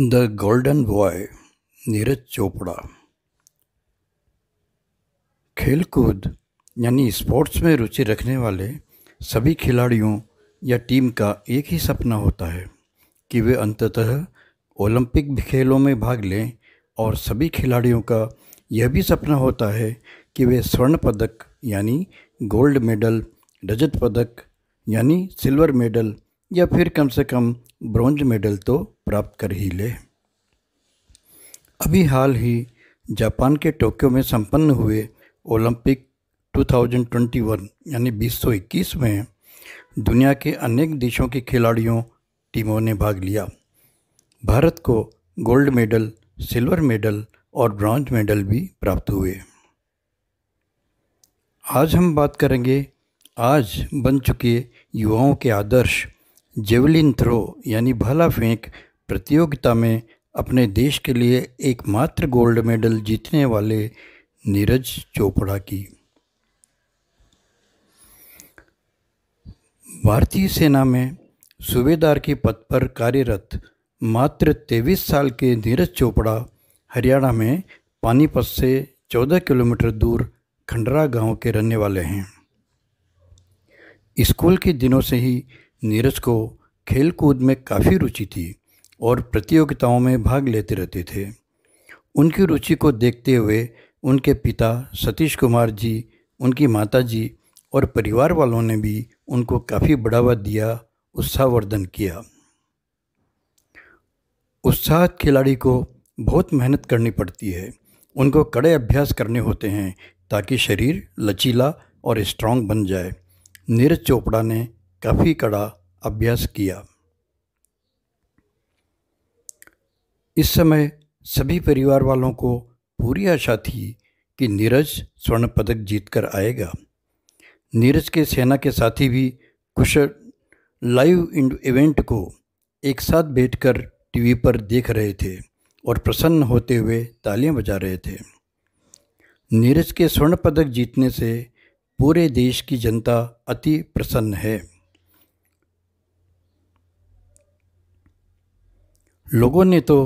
the golden boy Neeraj Chopra खेलकूद यानी sports में रुचि रखने वाले सभी खिलाड़ियों या टीम का एक ही सपना होता है कि वे अंततः ओलंपिक खेलों में भाग लें और सभी खिलाड़ियों का यह भी सपना होता है कि वे स्वर्ण पदक यानी गोल्ड मेडल रजत पदक यानी सिल्वर मेडल या फिर कम से कम ब्रॉन्ज मेडल तो प्राप्त कर ही ले अभी हाल ही जापान के टोक्यो में संपन्न हुए ओलंपिक 2021 यानी 2021 में दुनिया के अनेक देशों के खिलाड़ियों टीमों ने भाग लिया भारत को गोल्ड मेडल सिल्वर मेडल और ब्रॉन्ज मेडल भी प्राप्त हुए आज हम बात करेंगे आज बन चुके युवाओं के आदर्श जेवलिन थ्रो यानी भाला फेंक प्रतियोगिता में अपने देश के लिए एकमात्र गोल्ड मेडल जीतने वाले नीरज चोपड़ा की भारतीय सेना में सूबेदार के पद पर कार्यरत मात्र तेईस साल के नीरज चोपड़ा हरियाणा में पानीपत से 14 किलोमीटर दूर खंडरा गांव के रहने वाले हैं स्कूल के दिनों से ही नीरज को खेलकूद में काफ़ी रुचि थी और प्रतियोगिताओं में भाग लेते रहते थे उनकी रुचि को देखते हुए उनके पिता सतीश कुमार जी उनकी माता जी और परिवार वालों ने भी उनको काफ़ी बढ़ावा दिया उत्साहवर्धन किया उत्साह खिलाड़ी को बहुत मेहनत करनी पड़ती है उनको कड़े अभ्यास करने होते हैं ताकि शरीर लचीला और स्ट्रांग बन जाए नीरज चोपड़ा ने काफ़ी कड़ा अभ्यास किया इस समय सभी परिवार वालों को पूरी आशा थी कि नीरज स्वर्ण पदक जीतकर आएगा नीरज के सेना के साथी भी कुशल लाइव इवेंट को एक साथ बैठकर टीवी पर देख रहे थे और प्रसन्न होते हुए तालियां बजा रहे थे नीरज के स्वर्ण पदक जीतने से पूरे देश की जनता अति प्रसन्न है लोगों ने तो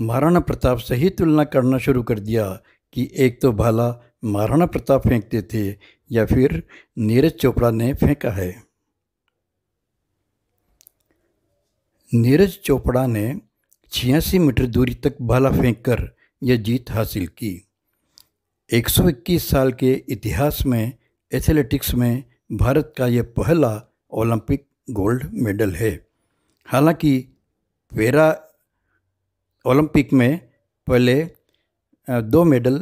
महाराणा प्रताप से ही तुलना करना शुरू कर दिया कि एक तो भाला महाराणा प्रताप फेंकते थे या फिर नीरज चोपड़ा ने फेंका है नीरज चोपड़ा ने छियासी मीटर दूरी तक भाला फेंककर यह जीत हासिल की 121 साल के इतिहास में एथलेटिक्स में भारत का यह पहला ओलंपिक गोल्ड मेडल है हालांकि पैरा ओलंपिक में पहले दो मेडल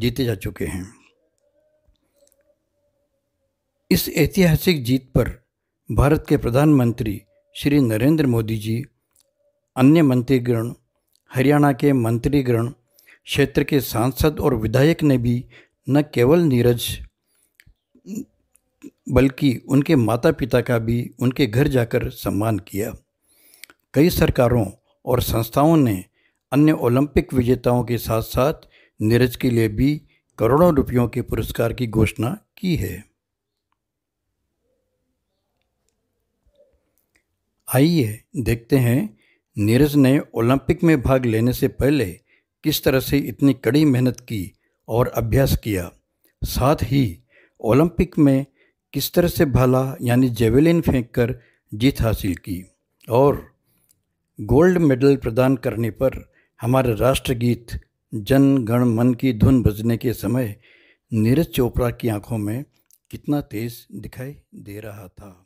जीते जा चुके हैं इस ऐतिहासिक जीत पर भारत के प्रधानमंत्री श्री नरेंद्र मोदी जी अन्य मंत्रीगण हरियाणा के मंत्रीगण क्षेत्र के सांसद और विधायक ने भी न केवल नीरज बल्कि उनके माता पिता का भी उनके घर जाकर सम्मान किया कई सरकारों और संस्थाओं ने अन्य ओलंपिक विजेताओं के साथ साथ नीरज के लिए भी करोड़ों रुपयों के पुरस्कार की घोषणा की है आइए देखते हैं नीरज ने ओलंपिक में भाग लेने से पहले किस तरह से इतनी कड़ी मेहनत की और अभ्यास किया साथ ही ओलंपिक में किस तरह से भाला यानी जेवेलिन फेंककर जीत हासिल की और गोल्ड मेडल प्रदान करने पर हमारे राष्ट्रगीत जन गण मन की धुन बजने के समय नीरज चोपड़ा की आंखों में कितना तेज दिखाई दे रहा था